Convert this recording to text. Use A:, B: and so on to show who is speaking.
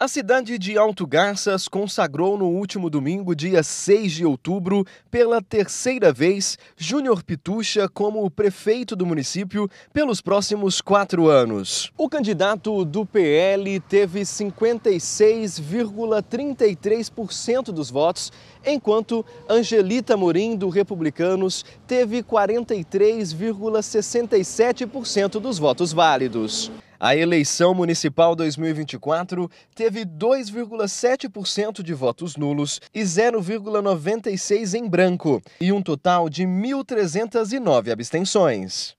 A: A cidade de Alto Garças consagrou no último domingo, dia 6 de outubro, pela terceira vez, Júnior Pitucha como prefeito do município pelos próximos quatro anos. O candidato do PL teve 56,33% dos votos, enquanto Angelita Morim, do Republicanos, teve 43,67% dos votos válidos. A eleição municipal 2024 teve 2,7% de votos nulos e 0,96% em branco, e um total de 1.309 abstenções.